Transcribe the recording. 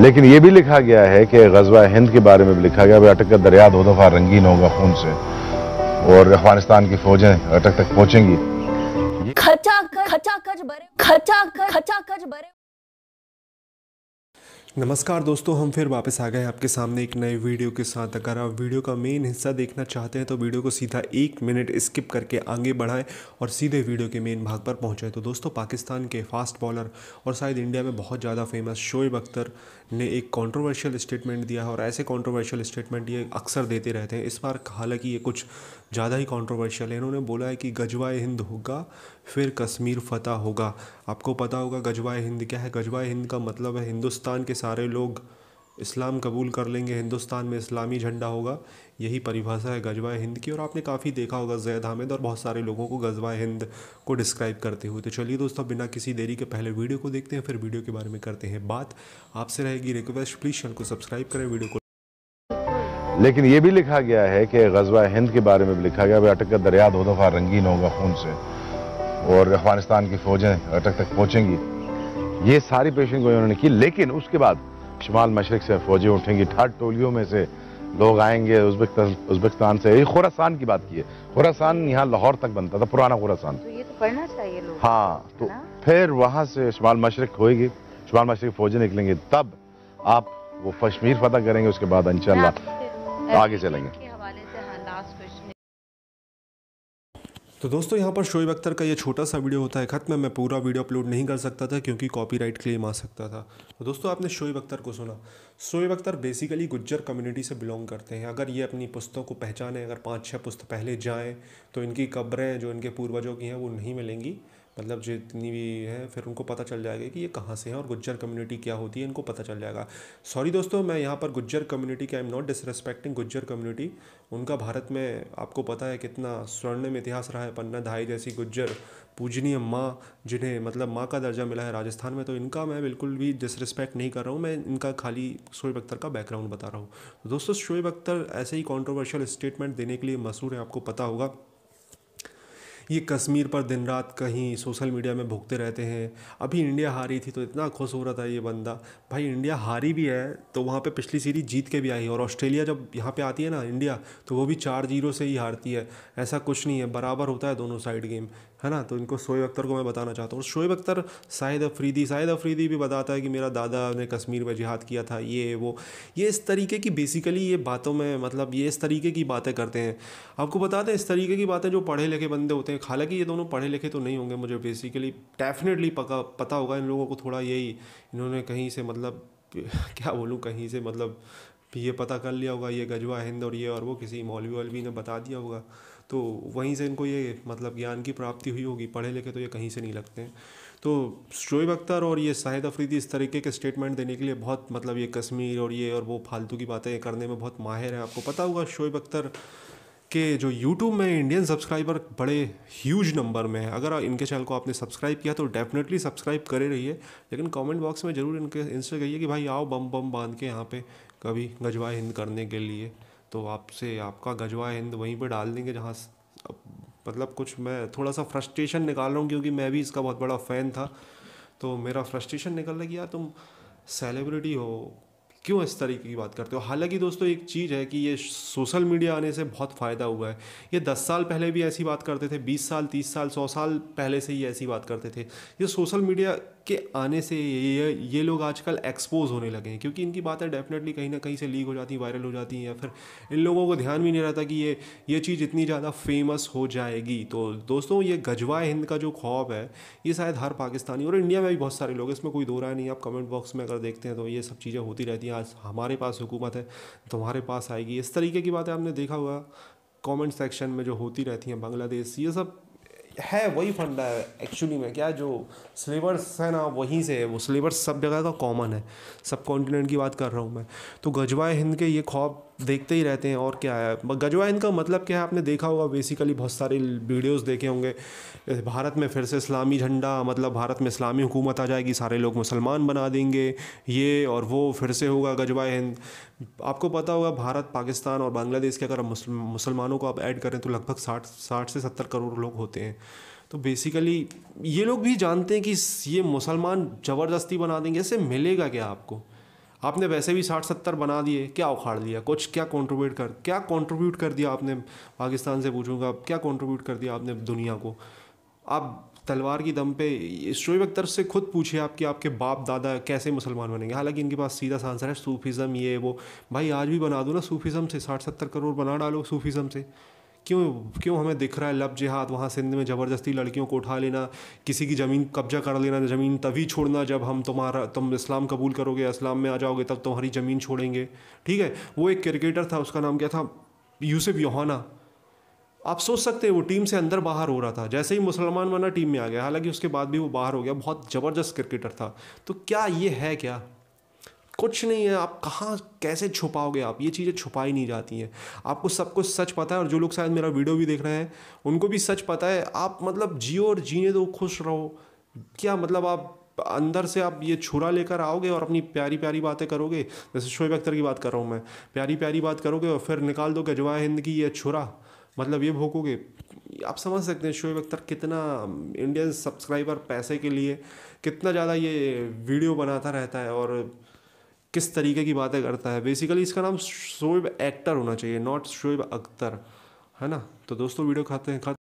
लेकिन ये भी लिखा गया है कि गजवा हिंद के बारे में भी लिखा गया अटक का दरिया दो दफ़ा रंगीन होगा खून से और अफगानिस्तान की फौजें अटक तक पहुंचेंगी खचा खचा कच बरे खचा खचा कच बरे नमस्कार दोस्तों हम फिर वापस आ गए आपके सामने एक नए वीडियो के साथ अगर आप वीडियो का मेन हिस्सा देखना चाहते हैं तो वीडियो को सीधा एक मिनट स्किप करके आगे बढ़ाएं और सीधे वीडियो के मेन भाग पर पहुंचे तो दोस्तों पाकिस्तान के फास्ट बॉलर और शायद इंडिया में बहुत ज़्यादा फेमस शोएब अख्तर ने एक कॉन्ट्रोवर्शियल स्टेटमेंट दिया है और ऐसे कॉन्ट्रोवर्शियल स्टेटमेंट ये अक्सर देते रहते हैं इस बार हालांकि ये कुछ ज़्यादा ही कॉन्ट्रोवर्शियल है इन्होंने बोला है कि गजवा हिंद होगा फिर कश्मीर फतह होगा आपको पता होगा गजवाए हिंद क्या है गजवाए हिंद का मतलब है हिंदुस्तान के सारे लोग इस्लाम कबूल कर लेंगे हिंदुस्तान में इस्लामी झंडा होगा यही परिभाषा है गजवाए हिंद की और आपने काफ़ी देखा होगा जैद हामिद और बहुत सारे लोगों को गजवाए हिंद को डिस्क्राइब करते हुए तो चलिए दोस्तों बिना किसी देरी के पहले वीडियो को देखते हैं फिर वीडियो के बारे में करते हैं बात आपसे रहेगी रिक्वेस्ट प्लीज़ चैनल को सब्सक्राइब करें वीडियो को लेकिन ये भी लिखा गया है कि गजवा हिंद के बारे में भी लिखा गया अटक का दरिया दो दफ़ा रंगीन होगा खून से और अफगानिस्तान की फौजें अटक तक पहुंचेंगी ये सारी पेशन गोई उन्होंने की लेकिन उसके बाद शुमाल मशरक से फौजें उठेंगी ठाट टोलियों में से लोग आएंगे उज्बेकिस्तान से ये खुरासान की बात की है खुरासान यहाँ लाहौर तक बनता था पुराना खुरासान तो ये तो पढ़ना चाहिए लोग हाँ तो फिर वहाँ से शुमाल मशरक होएगी शुमाल मशरक फौजें निकलेंगे तब आप वो कश्मीर फतह करेंगे उसके बाद इंशाल्लाह आगे चलेंगे तो दोस्तों यहाँ पर शोएब अख्तर का ये छोटा सा वीडियो होता है ख़त्म मैं पूरा वीडियो अपलोड नहीं कर सकता था क्योंकि कॉपीराइट क्लेम आ सकता था तो दोस्तों आपने शोएब अख्तर को सुना शोएब अख्तर बेसिकली गुज्जर कम्युनिटी से बिलोंग करते हैं अगर ये अपनी पुस्तों को पहचाने अगर पाँच छः पुस्त पहले जाएँ तो इनकी कब्रें जो इनके पूर्वजों की हैं वो नहीं मिलेंगी मतलब जितनी भी है फिर उनको पता चल जाएगा कि ये कहाँ से है और गुज्जर कम्युनिटी क्या होती है इनको पता चल जाएगा सॉरी दोस्तों मैं यहाँ पर गुज्जर कम्युनिटी के I am not disrespecting Gujjar community उनका भारत में आपको पता है कितना स्वर्णिम इतिहास रहा है पन्ना धाई जैसी गुज्जर पूजनीय माँ जिन्हें मतलब माँ का दर्जा मिला है राजस्थान में तो इनका मैं बिल्कुल भी डिसरिस्पेक्ट नहीं कर रहा हूँ मैं इनका खाली शोएब अख्तर का बैकग्राउंड बता रहा हूँ दोस्तों शोएब अख्तर ऐसे ही कॉन्ट्रोवर्शियल स्टेटमेंट देने के लिए मशहूर है आपको पता होगा ये कश्मीर पर दिन रात कहीं सोशल मीडिया में भुगते रहते हैं अभी इंडिया हारी थी तो इतना खुश हो रहा था ये बंदा भाई इंडिया हारी भी है तो वहाँ पे पिछली सीरीज जीत के भी आई और ऑस्ट्रेलिया जब यहाँ पे आती है ना इंडिया तो वो भी चार जीरो से ही हारती है ऐसा कुछ नहीं है बराबर होता है दोनों साइड गेम है ना तो इनको शोएब अख्तर को मैं बताना चाहता हूँ और शोएब अख्तर शाहिद अफरीदी शाहिद अफरीदी भी बताता है कि मेरा दादा ने कश्मीर में जिहाद किया था ये वो ये इस तरीके की बेसिकली ये बातों में मतलब ये इस तरीके की बातें करते हैं आपको बता दें इस तरीके की बातें जो पढ़े लिखे बंदे होते हैं एक हालांकि ये दोनों पढ़े लिखे तो नहीं होंगे मुझे बेसिकली डेफिनेटली पका पता होगा इन लोगों को थोड़ा यही इन्होंने कहीं से मतलब क्या बोलूँ कहीं से मतलब ये पता कर लिया होगा ये गजवा हिंद और ये और वो किसी मौलवी वौलवी ने बता दिया होगा तो वहीं से इनको ये मतलब ज्ञान की प्राप्ति हुई होगी पढ़े लिखे तो ये कहीं से नहीं लगते हैं तो शोएब अख्तर और ये शाहिद अफरीदी इस तरीके के स्टेटमेंट देने के लिए बहुत मतलब ये कश्मीर और ये और वो फालतू की बातें करने में बहुत माहिर है आपको पता होगा शोएब अख्तर कि जो यूट्यूब में इंडियन सब्सक्राइबर बड़े ह्यूज नंबर में है अगर इनके चैनल को आपने सब्सक्राइब किया तो डेफिनेटली सब्सक्राइब करे रहिए लेकिन कमेंट बॉक्स में ज़रूर इनके इनसे कहिए कि भाई आओ बम बम बांध के यहाँ पे कभी गजवा हिंद करने के लिए तो आपसे आपका गजवा हिंद वहीं पर डाल देंगे जहाँ मतलब कुछ मैं थोड़ा सा फ्रस्ट्रेशन निकाल रहा हूँ क्योंकि मैं भी इसका बहुत बड़ा फ़ैन था तो मेरा फ्रस्ट्रेशन निकल रहा कि यार तुम सेलिब्रिटी हो क्यों इस तरीके की बात करते हो हालांकि दोस्तों एक चीज़ है कि ये सोशल मीडिया आने से बहुत फ़ायदा हुआ है ये दस साल पहले भी ऐसी बात करते थे बीस साल तीस साल सौ साल पहले से ही ऐसी बात करते थे ये सोशल मीडिया के आने से ये ये लोग आजकल एक्सपोज होने लगे हैं क्योंकि इनकी बातें डेफिनेटली कहीं ना कहीं से लीक हो जाती हैं वायरल हो जाती हैं या फिर इन लोगों को ध्यान भी नहीं रहता कि ये ये चीज़ इतनी ज़्यादा फेमस हो जाएगी तो दोस्तों ये गजवा हिंद का जो ख्वाब है ये शायद हर पाकिस्तानी और इंडिया में भी बहुत सारे लोग इसमें कोई दो राय नहीं आप कमेंट बॉक्स में अगर देखते हैं तो ये सब चीज़ें होती रहती हैं आज हमारे पास हुकूमत है तुम्हारे पास आएगी इस तरीके की बातें आपने देखा हुआ कमेंट सेक्शन में जो होती रहती हैं बांग्लादेश ये सब है वही फंडा है एक्चुअली में क्या जो सिलेबस है ना वहीं से है वो सिलेबस सब जगह का कॉमन है सब कॉन्टिनेंट की बात कर रहा हूँ मैं तो गजवाए हिंद के ये ख्वाब देखते ही रहते हैं और क्या है गजवाइन का मतलब क्या है आपने देखा होगा बेसिकली बहुत सारे वीडियोस देखे होंगे भारत में फिर से इस्लामी झंडा मतलब भारत में इस्लामी हुकूमत आ जाएगी सारे लोग मुसलमान बना देंगे ये और वो फिर से होगा गजवा हिंद आपको पता होगा भारत पाकिस्तान और बांग्लादेश के अगर मुसलमानों को आप ऐड करें तो लगभग साठ साठ से सत्तर करोड़ लोग होते हैं तो बेसिकली ये लोग भी जानते हैं कि ये मुसलमान ज़बरदस्ती बना देंगे ऐसे मिलेगा क्या आपको आपने वैसे भी साठ सत्तर बना दिए क्या उखाड़ लिया कुछ क्या कंट्रीब्यूट कर क्या कंट्रीब्यूट कर दिया आपने पाकिस्तान से पूछूंगा क्या कंट्रीब्यूट कर दिया आपने दुनिया को आप तलवार की दम पे शोएब अख्तर से खुद पूछे आप कि आपके बाप दादा कैसे मुसलमान बनेंगे हालांकि इनके पास सीधा सा आंसर है सूफिज़म ये वो भाई आज भी बना दो ना सूफिजम से साठ सत्तर करोड़ बना डालो सूफिज़म से क्यों क्यों हमें दिख रहा है लब जिहाद वहाँ सिंध में ज़बरदस्ती लड़कियों को उठा लेना किसी की ज़मीन कब्जा कर लेना ज़मीन तभी छोड़ना जब हम तुम्हारा तुम इस्लाम कबूल करोगे इस्लाम में आ जाओगे तब तुम्हारी ज़मीन छोड़ेंगे ठीक है वो एक क्रिकेटर था उसका नाम क्या था यूसुफ योहाना आप सोच सकते हैं वो टीम से अंदर बाहर हो रहा था जैसे ही मुसलमान बना टीम में आ गया हालांकि उसके बाद भी वो बाहर हो गया बहुत ज़बरदस्त क्रिकेटर था तो क्या ये है क्या कुछ नहीं है आप कहाँ कैसे छुपाओगे आप ये चीज़ें छुपाई नहीं जाती हैं आपको सब कुछ सच पता है और जो लोग शायद मेरा वीडियो भी देख रहे हैं उनको भी सच पता है आप मतलब जियो और जीने दो खुश रहो क्या मतलब आप अंदर से आप ये छुरा लेकर आओगे और अपनी प्यारी प्यारी बातें करोगे जैसे शोएब अख्तर की बात कर रहा हूँ मैं प्यारी प्यारी बात करोगे और फिर निकाल दो गजवा हिंद की यह छुरा मतलब ये भोगोगे आप समझ सकते हैं शोएब अख्तर कितना इंडियन सब्सक्राइबर पैसे के लिए कितना ज़्यादा ये वीडियो बनाता रहता है और किस तरीके की बातें करता है बेसिकली इसका नाम शोएब एक्टर होना चाहिए नॉट शोएब अख्तर है ना तो दोस्तों वीडियो खाते हैं खाते